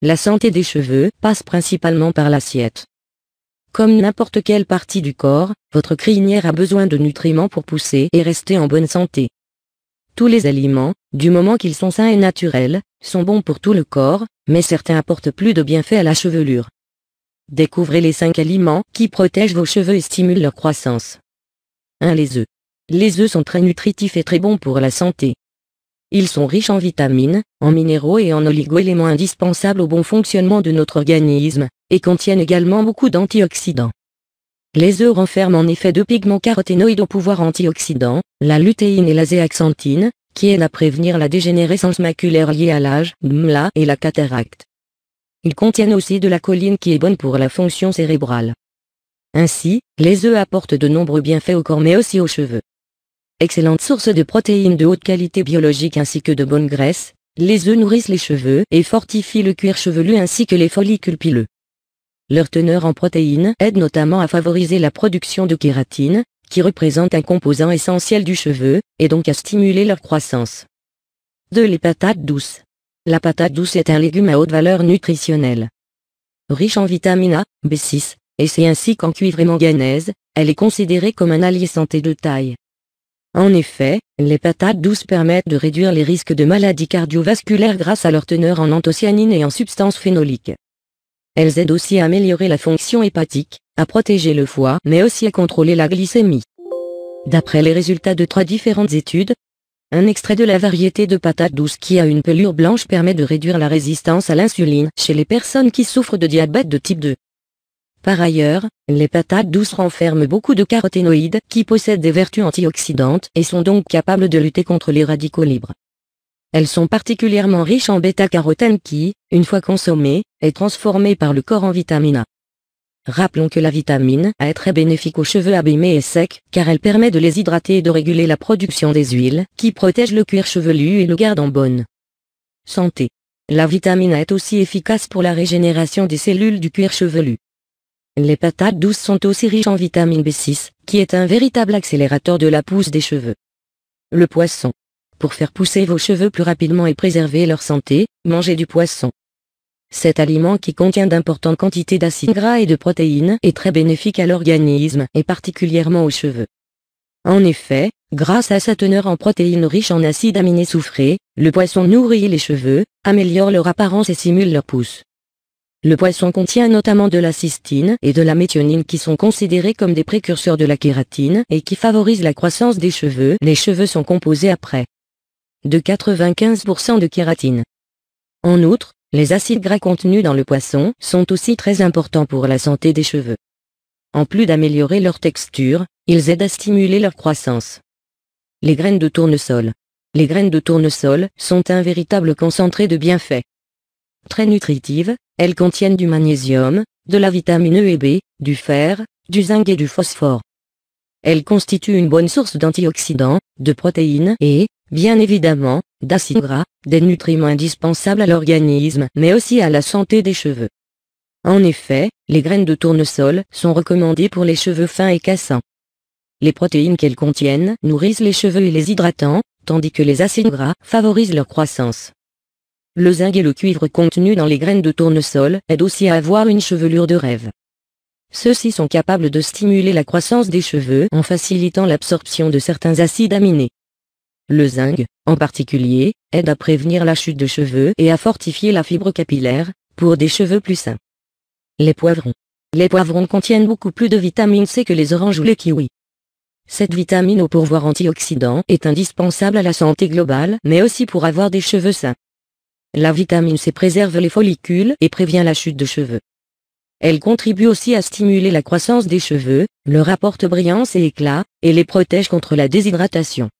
La santé des cheveux passe principalement par l'assiette. Comme n'importe quelle partie du corps, votre crinière a besoin de nutriments pour pousser et rester en bonne santé. Tous les aliments, du moment qu'ils sont sains et naturels, sont bons pour tout le corps, mais certains apportent plus de bienfaits à la chevelure. Découvrez les 5 aliments qui protègent vos cheveux et stimulent leur croissance. 1. Les œufs. Les œufs sont très nutritifs et très bons pour la santé. Ils sont riches en vitamines, en minéraux et en oligoéléments indispensables au bon fonctionnement de notre organisme, et contiennent également beaucoup d'antioxydants. Les œufs renferment en effet deux pigments caroténoïdes au pouvoir antioxydant, la lutéine et la zéaxanthine, qui aident à prévenir la dégénérescence maculaire liée à l'âge, MLA et la cataracte. Ils contiennent aussi de la colline qui est bonne pour la fonction cérébrale. Ainsi, les œufs apportent de nombreux bienfaits au corps mais aussi aux cheveux excellente source de protéines de haute qualité biologique ainsi que de bonnes graisses, les œufs nourrissent les cheveux et fortifient le cuir chevelu ainsi que les follicules pileux. Leur teneur en protéines aide notamment à favoriser la production de kératine, qui représente un composant essentiel du cheveu, et donc à stimuler leur croissance. 2. Les patates douces. La patate douce est un légume à haute valeur nutritionnelle. Riche en vitamine A, B6, et c'est ainsi qu'en cuivre et manganèse, elle est considérée comme un allié santé de taille. En effet, les patates douces permettent de réduire les risques de maladies cardiovasculaires grâce à leur teneur en anthocyanine et en substances phénoliques. Elles aident aussi à améliorer la fonction hépatique, à protéger le foie mais aussi à contrôler la glycémie. D'après les résultats de trois différentes études, un extrait de la variété de patates douces qui a une pelure blanche permet de réduire la résistance à l'insuline chez les personnes qui souffrent de diabète de type 2. Par ailleurs, les patates douces renferment beaucoup de caroténoïdes qui possèdent des vertus antioxydantes et sont donc capables de lutter contre les radicaux libres. Elles sont particulièrement riches en bêta-carotène qui, une fois consommée, est transformée par le corps en vitamine A. Rappelons que la vitamine A est très bénéfique aux cheveux abîmés et secs, car elle permet de les hydrater et de réguler la production des huiles, qui protègent le cuir chevelu et le garde en bonne santé. La vitamine A est aussi efficace pour la régénération des cellules du cuir chevelu. Les patates douces sont aussi riches en vitamine B6, qui est un véritable accélérateur de la pousse des cheveux. Le poisson. Pour faire pousser vos cheveux plus rapidement et préserver leur santé, mangez du poisson. Cet aliment qui contient d'importantes quantités d'acides gras et de protéines est très bénéfique à l'organisme et particulièrement aux cheveux. En effet, grâce à sa teneur en protéines riches en acides aminés soufrés, le poisson nourrit les cheveux, améliore leur apparence et simule leur pousse. Le poisson contient notamment de la cystine et de la méthionine qui sont considérés comme des précurseurs de la kératine et qui favorisent la croissance des cheveux. Les cheveux sont composés après de 95% de kératine. En outre, les acides gras contenus dans le poisson sont aussi très importants pour la santé des cheveux. En plus d'améliorer leur texture, ils aident à stimuler leur croissance. Les graines de tournesol. Les graines de tournesol sont un véritable concentré de bienfaits. Très nutritives, elles contiennent du magnésium, de la vitamine E et B, du fer, du zinc et du phosphore. Elles constituent une bonne source d'antioxydants, de protéines et, bien évidemment, d'acides gras, des nutriments indispensables à l'organisme mais aussi à la santé des cheveux. En effet, les graines de tournesol sont recommandées pour les cheveux fins et cassants. Les protéines qu'elles contiennent nourrissent les cheveux et les hydratants, tandis que les acides gras favorisent leur croissance. Le zinc et le cuivre contenus dans les graines de tournesol aident aussi à avoir une chevelure de rêve. Ceux-ci sont capables de stimuler la croissance des cheveux en facilitant l'absorption de certains acides aminés. Le zinc, en particulier, aide à prévenir la chute de cheveux et à fortifier la fibre capillaire, pour des cheveux plus sains. Les poivrons. Les poivrons contiennent beaucoup plus de vitamine C que les oranges ou les kiwis. Cette vitamine au pourvoir antioxydant est indispensable à la santé globale mais aussi pour avoir des cheveux sains. La vitamine C préserve les follicules et prévient la chute de cheveux. Elle contribue aussi à stimuler la croissance des cheveux, leur apporte brillance et éclat, et les protège contre la déshydratation.